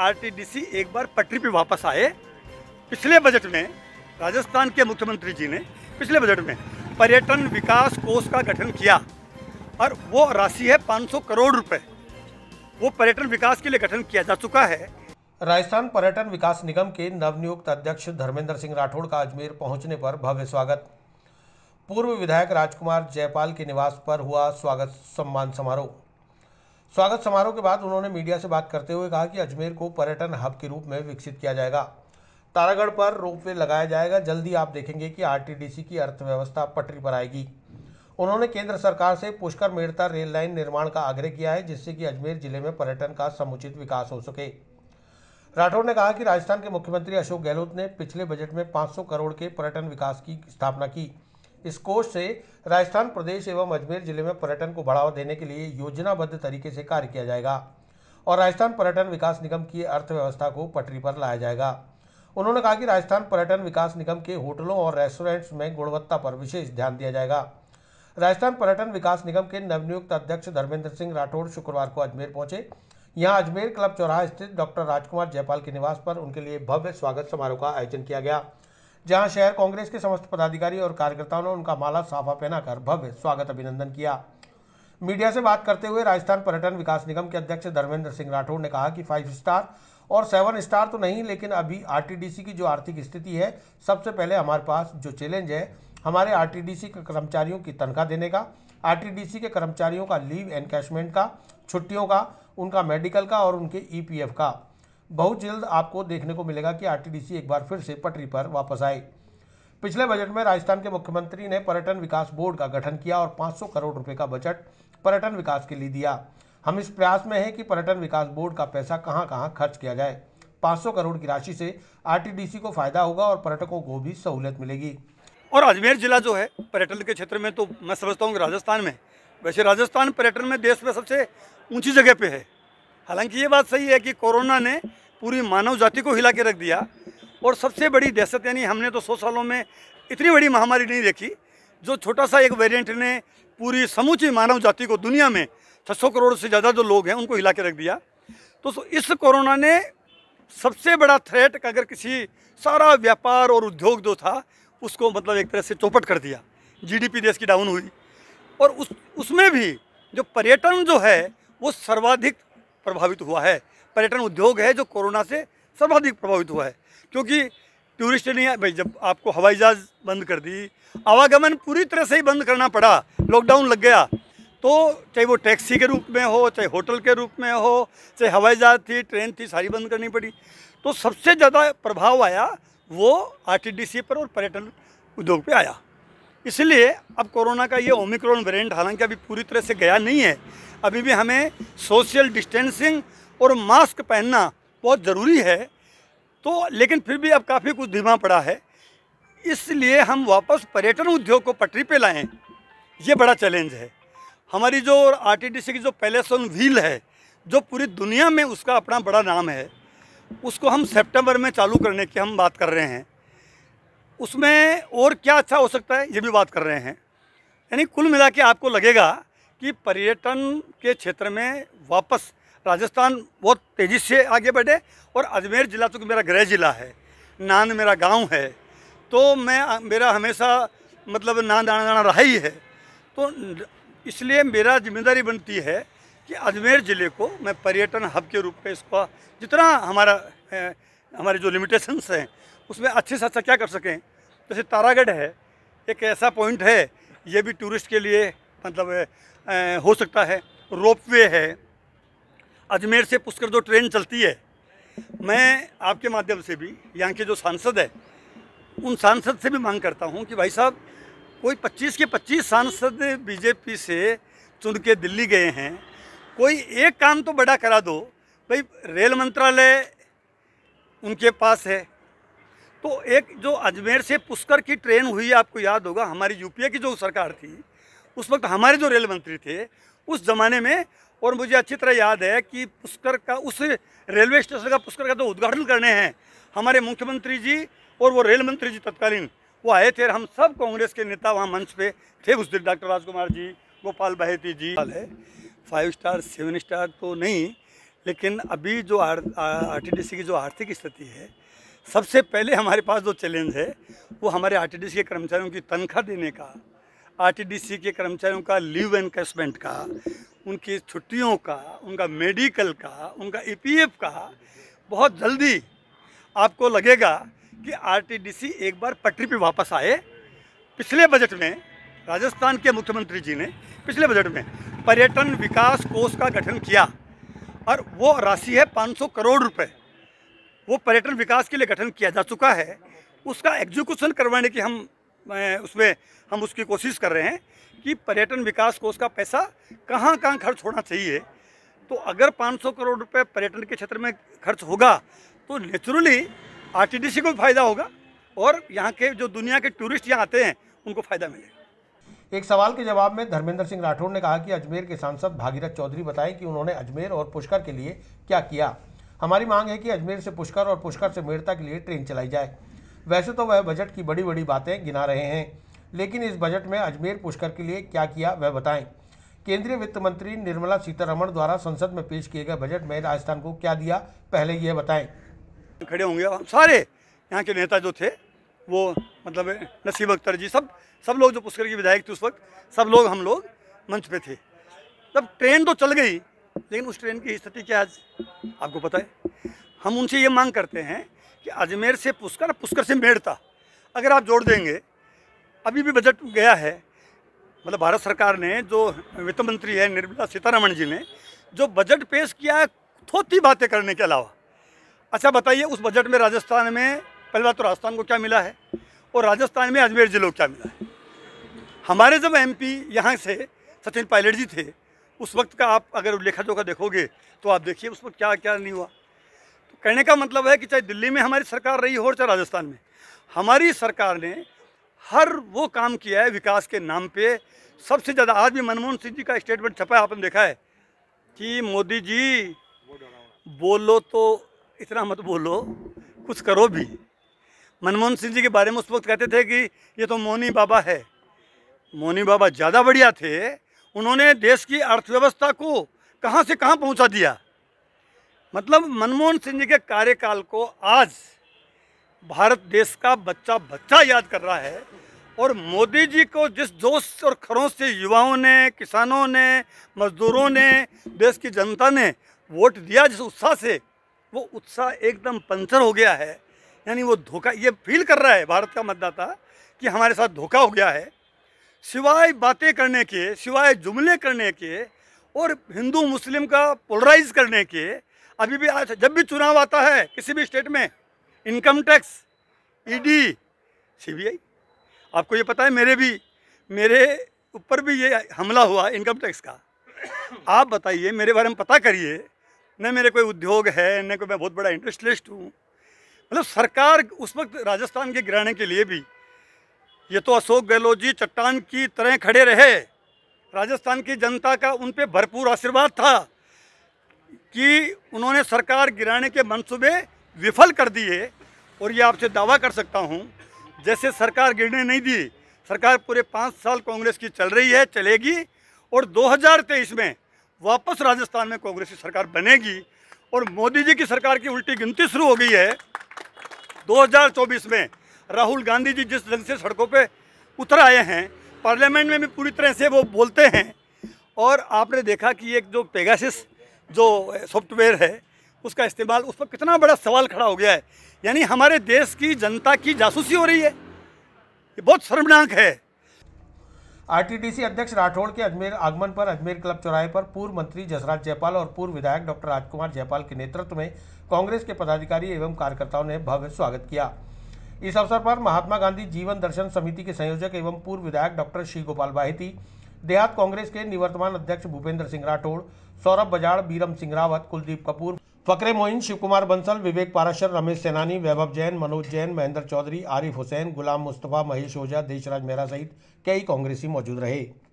RTDC एक बार पटरी पे वापस आए पिछले बजट में राजस्थान के मुख्यमंत्री जी ने पिछले बजट में पर्यटन विकास कोष का गठन किया और वो राशि है 500 करोड़ रुपए वो पर्यटन विकास के लिए गठन किया जा चुका है राजस्थान पर्यटन विकास निगम के नवनियुक्त अध्यक्ष धर्मेंद्र सिंह राठौड़ का अजमेर पहुंचने पर भव्य स्वागत पूर्व विधायक राजकुमार जयपाल के निवास पर हुआ स्वागत सम्मान समारोह स्वागत समारोह के बाद उन्होंने मीडिया से बात करते हुए कहा कि अजमेर को पर्यटन हब के रूप में विकसित किया जाएगा तारागढ़ पर रोप वे लगाया जाएगा जल्दी आप देखेंगे कि आरटीडीसी की अर्थव्यवस्था पटरी पर आएगी उन्होंने केंद्र सरकार से पुष्कर मेड़ता रेल लाइन निर्माण का आग्रह किया है जिससे कि अजमेर जिले में पर्यटन का समुचित विकास हो सके राठौर ने कहा कि राजस्थान के मुख्यमंत्री अशोक गहलोत ने पिछले बजट में 500 करोड़ के पर्यटन विकास की स्थापना की इस कोष से राजस्थान प्रदेश एवं अजमेर जिले में पर्यटन को बढ़ावा देने के लिए योजनाबद्ध तरीके से कार्य किया जाएगा और राजस्थान पर्यटन विकास निगम की अर्थव्यवस्था को पटरी पर लाया जाएगा उन्होंने कहा कि राजस्थान पर्यटन विकास निगम के होटलों और रेस्टोरेंट्स में गुणवत्ता पर विशेष ध्यान दिया जाएगा राजस्थान पर्यटन विकास निगम के नवनियुक्त अध्यक्ष धर्मेंद्र सिंह राठौड़ शुक्रवार को अजमेर पहुंचे यहां अजमेर क्लब चौराहा स्थित डॉक्टर राजकुमार जयपाल के निवास पर उनके लिए भव्य स्वागत समारोह का आयोजन किया गया जहां शहर कांग्रेस के समस्त पदाधिकारी और कार्यकर्ताओं ने उनका माला साफा पहनाकर भव्य स्वागत अभिनंदन किया मीडिया से बात करते हुए राजस्थान पर्यटन विकास निगम के अध्यक्ष धर्मेंद्र सिंह राठौड़ ने कहा कि फाइव स्टार और सेवन स्टार तो नहीं लेकिन अभी आरटीडीसी की जो आर्थिक स्थिति है सबसे पहले हमारे पास जो चैलेंज है हमारे आरटीडीसी के कर्मचारियों की तनख्वाह देने का आरटीडीसी के कर्मचारियों का लीव एनकैशमेंट का छुट्टियों का उनका मेडिकल का और उनके ईपीएफ का बहुत जल्द आपको देखने को मिलेगा कि आरटीडीसी एक बार फिर से पटरी पर वापस आए पिछले बजट में राजस्थान के मुख्यमंत्री ने पर्यटन विकास बोर्ड का गठन किया और 500 करोड़ रुपए का बजट पर्यटन विकास के लिए दिया हम इस प्रयास में हैं कि पर्यटन विकास बोर्ड का पैसा कहां कहां खर्च किया जाए 500 करोड़ की राशि से आरटीडीसी को फायदा होगा और पर्यटकों को भी सहूलियत मिलेगी और अजमेर जिला जो है पर्यटन के क्षेत्र में तो मैं समझता हूँ राजस्थान में वैसे राजस्थान पर्यटन में देश में सबसे ऊंची जगह पे है हालांकि ये बात सही है कि कोरोना ने पूरी मानव जाति को हिला के रख दिया और सबसे बड़ी दहशत यानी हमने तो सौ सालों में इतनी बड़ी महामारी नहीं देखी जो छोटा सा एक वेरिएंट ने पूरी समूची मानव जाति को दुनिया में छः करोड़ से ज़्यादा जो लोग हैं उनको हिला के रख दिया तो इस कोरोना ने सबसे बड़ा थ्रेट अगर किसी सारा व्यापार और उद्योग जो था उसको मतलब एक तरह से चौपट कर दिया जीडीपी देश की डाउन हुई और उस उसमें भी जो पर्यटन जो है वो सर्वाधिक प्रभावित हुआ है पर्यटन उद्योग है जो कोरोना से सर्वाधिक प्रभावित हुआ है क्योंकि टूरिस्ट नहीं भाई जब आपको हवाई जहाज़ बंद कर दी आवागमन पूरी तरह से ही बंद करना पड़ा लॉकडाउन लग गया तो चाहे वो टैक्सी के रूप में हो चाहे होटल के रूप में हो चाहे हवाई जहाज़ थी ट्रेन थी सारी बंद करनी पड़ी तो सबसे ज़्यादा प्रभाव आया वो आरटीडीसी पर और पर्यटन उद्योग पे आया इसलिए अब कोरोना का ये ओमिक्रॉन वेरिएंट हालांकि अभी पूरी तरह से गया नहीं है अभी भी हमें सोशल डिस्टेंसिंग और मास्क पहनना बहुत ज़रूरी है तो लेकिन फिर भी अब काफ़ी कुछ धीमा पड़ा है इसलिए हम वापस पर्यटन उद्योग को पटरी पे लाएं ये बड़ा चैलेंज है हमारी जो आरटीडीसी की जो पैलेस ऑन व्हील है जो पूरी दुनिया में उसका अपना बड़ा नाम है उसको हम सेप्टेम्बर में चालू करने की हम बात कर रहे हैं उसमें और क्या अच्छा हो सकता है ये भी बात कर रहे हैं यानी कुल मिला के आपको लगेगा कि पर्यटन के क्षेत्र में वापस राजस्थान बहुत तेज़ी से आगे बढ़े और अजमेर ज़िला चूँकि मेरा गृह ज़िला है नान मेरा गांव है तो मैं मेरा हमेशा मतलब नांद दाना जाना रहा ही है तो इसलिए मेरा जिम्मेदारी बनती है कि अजमेर ज़िले को मैं पर्यटन हब के रूप में इसका जितना हमारा हमारे जो लिमिटेशंस हैं उसमें अच्छे से अच्छा क्या कर सकें जैसे तारागढ़ है एक ऐसा पॉइंट है ये भी टूरिस्ट के लिए मतलब ए, हो सकता है रोपवे है अजमेर से पुष्कर जो ट्रेन चलती है मैं आपके माध्यम से भी यहाँ के जो सांसद है उन सांसद से भी मांग करता हूँ कि भाई साहब कोई 25 के 25 सांसद बीजेपी से चुन के दिल्ली गए हैं कोई एक काम तो बड़ा करा दो भाई रेल मंत्रालय उनके पास है तो एक जो अजमेर से पुष्कर की ट्रेन हुई आपको याद होगा हमारी यूपीए की जो सरकार थी उस वक्त हमारे जो रेल मंत्री थे उस ज़माने में और मुझे अच्छी तरह याद है कि पुष्कर का उस रेलवे स्टेशन का पुष्कर का जो उद्घाटन करने हैं हमारे मुख्यमंत्री जी और वो रेल मंत्री जी तत्कालीन वो आए थे हम सब कांग्रेस के नेता वहाँ मंच पे थे उस दिन डॉक्टर राजकुमार जी गोपाल बहेती जी है फाइव स्टार सेवन स्टार तो नहीं लेकिन अभी जो आर टी की जो आर्थिक स्थिति है सबसे पहले हमारे पास जो चैलेंज है वो हमारे आर के कर्मचारियों की तनख्वाह देने का आर के कर्मचारियों का लीव एनकेशमेंट का उनकी छुट्टियों का उनका मेडिकल का उनका ई e का बहुत जल्दी आपको लगेगा कि आरटीडीसी एक बार पटरी पे वापस आए पिछले बजट में राजस्थान के मुख्यमंत्री जी ने पिछले बजट में पर्यटन विकास कोष का गठन किया और वो राशि है पाँच करोड़ रुपये वो पर्यटन विकास के लिए गठन किया जा चुका है उसका एग्जीक्यूशन करवाने की हम उसमें हम उसकी कोशिश कर रहे हैं कि पर्यटन विकास कोष का पैसा कहाँ कहाँ खर्च होना चाहिए तो अगर 500 करोड़ रुपए पर्यटन के क्षेत्र में खर्च होगा तो नेचुरली आरटीडीसी को भी फायदा होगा और यहाँ के जो दुनिया के टूरिस्ट यहाँ आते हैं उनको फायदा मिलेगा एक सवाल के जवाब में धर्मेंद्र सिंह राठौर ने कहा कि अजमेर के सांसद भागीरथ चौधरी बताएं कि उन्होंने अजमेर और पुष्कर के लिए क्या किया हमारी मांग है कि अजमेर से पुष्कर और पुष्कर से मेड़ता के लिए ट्रेन चलाई जाए वैसे तो वह बजट की बड़ी बड़ी बातें गिना रहे हैं लेकिन इस बजट में अजमेर पुष्कर के लिए क्या किया वह बताएं केंद्रीय वित्त मंत्री निर्मला सीतारमण द्वारा संसद में पेश किए गए बजट में राजस्थान को क्या दिया पहले यह बताएं खड़े होंगे हम सारे यहाँ के नेता जो थे वो मतलब नसीब अख्तर जी सब सब लोग जो पुष्कर की विधायक थे उस वक्त सब लोग हम लोग मंच पे थे जब ट्रेन तो चल गई लेकिन उस ट्रेन की स्थिति क्या आज आपको पता है हम उनसे ये मांग करते हैं कि अजमेर से पुष्कर पुष्कर से मेड़ता अगर आप जोड़ देंगे अभी भी बजट गया है मतलब भारत सरकार ने जो वित्त मंत्री है निर्मला सीतारमण जी ने जो बजट पेश किया है थोती बातें करने के अलावा अच्छा बताइए उस बजट में राजस्थान में पहली बात तो राजस्थान को क्या मिला है और राजस्थान में अजमेर ज़िले को क्या मिला है हमारे जब एमपी यहाँ से सचिन पायलट जी थे उस वक्त का आप अगर लेखा जोखा देखोगे तो आप देखिए उस वक्त क्या क्या नहीं हुआ तो कहने का मतलब है कि चाहे दिल्ली में हमारी सरकार रही हो चाहे राजस्थान में हमारी सरकार ने हर वो काम किया है विकास के नाम पे सबसे ज़्यादा आज भी मनमोहन सिंह जी का स्टेटमेंट छपा है आपने देखा है कि मोदी जी बोलो तो इतना मत बोलो कुछ करो भी मनमोहन सिंह जी के बारे में उस वक्त कहते थे कि ये तो मोनी बाबा है मोनी बाबा ज़्यादा बढ़िया थे उन्होंने देश की अर्थव्यवस्था को कहाँ से कहाँ पहुँचा दिया मतलब मनमोहन सिंह जी के कार्यकाल को आज भारत देश का बच्चा बच्चा याद कर रहा है और मोदी जी को जिस जोश और खरोंच से युवाओं ने किसानों ने मजदूरों ने देश की जनता ने वोट दिया जिस उत्साह से वो उत्साह एकदम पंचर हो गया है यानी वो धोखा ये फील कर रहा है भारत का मतदाता कि हमारे साथ धोखा हो गया है सिवाय बातें करने के सिवाय जुमले करने के और हिंदू मुस्लिम का पोलराइज करने के अभी भी आज जब भी चुनाव आता है किसी भी स्टेट में इनकम टैक्स ईडी सीबीआई आपको ये पता है मेरे भी मेरे ऊपर भी ये हमला हुआ इनकम टैक्स का आप बताइए मेरे बारे में पता करिए न मेरे कोई उद्योग है न कोई मैं बहुत बड़ा इंटरेस्टलिस्ट हूँ मतलब सरकार उस वक्त राजस्थान के गिराने के लिए भी ये तो अशोक गहलोत जी चट्टान की तरह खड़े रहे राजस्थान की जनता का उन पर भरपूर आशीर्वाद था कि उन्होंने सरकार गिराने के मंसूबे विफल कर दिए और ये आपसे दावा कर सकता हूँ जैसे सरकार गिरने नहीं दी सरकार पूरे पाँच साल कांग्रेस की चल रही है चलेगी और 2023 में वापस राजस्थान में कांग्रेस की सरकार बनेगी और मोदी जी की सरकार की उल्टी गिनती शुरू हो गई है 2024 में राहुल गांधी जी जिस ढंग से सड़कों पे उतर आए हैं पार्लियामेंट में भी पूरी तरह से वो बोलते हैं और आपने देखा कि एक जो पेगासिस जो सॉफ्टवेयर है उसका इस्तेमाल उस पर कितना बड़ा सवाल खड़ा हो गया है यानी हमारे देश की जनता की जासूसी हो रही है ये बहुत शर्मनाक है आरटीडीसी अध्यक्ष राठौड़ के अजमेर आगमन पर अजमेर क्लब चौराहे पर पूर्व मंत्री जसराज जयपाल और पूर्व विधायक डॉक्टर राजकुमार जयपाल के नेतृत्व में कांग्रेस के पदाधिकारी एवं कार्यकर्ताओं ने भव्य स्वागत किया इस अवसर पर महात्मा गांधी जीवन दर्शन समिति के संयोजक एवं पूर्व विधायक डॉक्टर श्री गोपाल बाहती देहात कांग्रेस के निवर्तमान अध्यक्ष भूपेंद्र सिंह राठौड़ सौरभ बजाड़ बीरम सिंह रावत कुलदीप कपूर फकरे मोइन शिवकुमार बंसल विवेक पाराशर रमेश सेनानी वैभव जैन मनोज जैन महेंद्र चौधरी आरिफ हुसैन गुलाम मुस्तफा महेश ओझा देशराज मेहरा सहित कई कांग्रेसी मौजूद रहे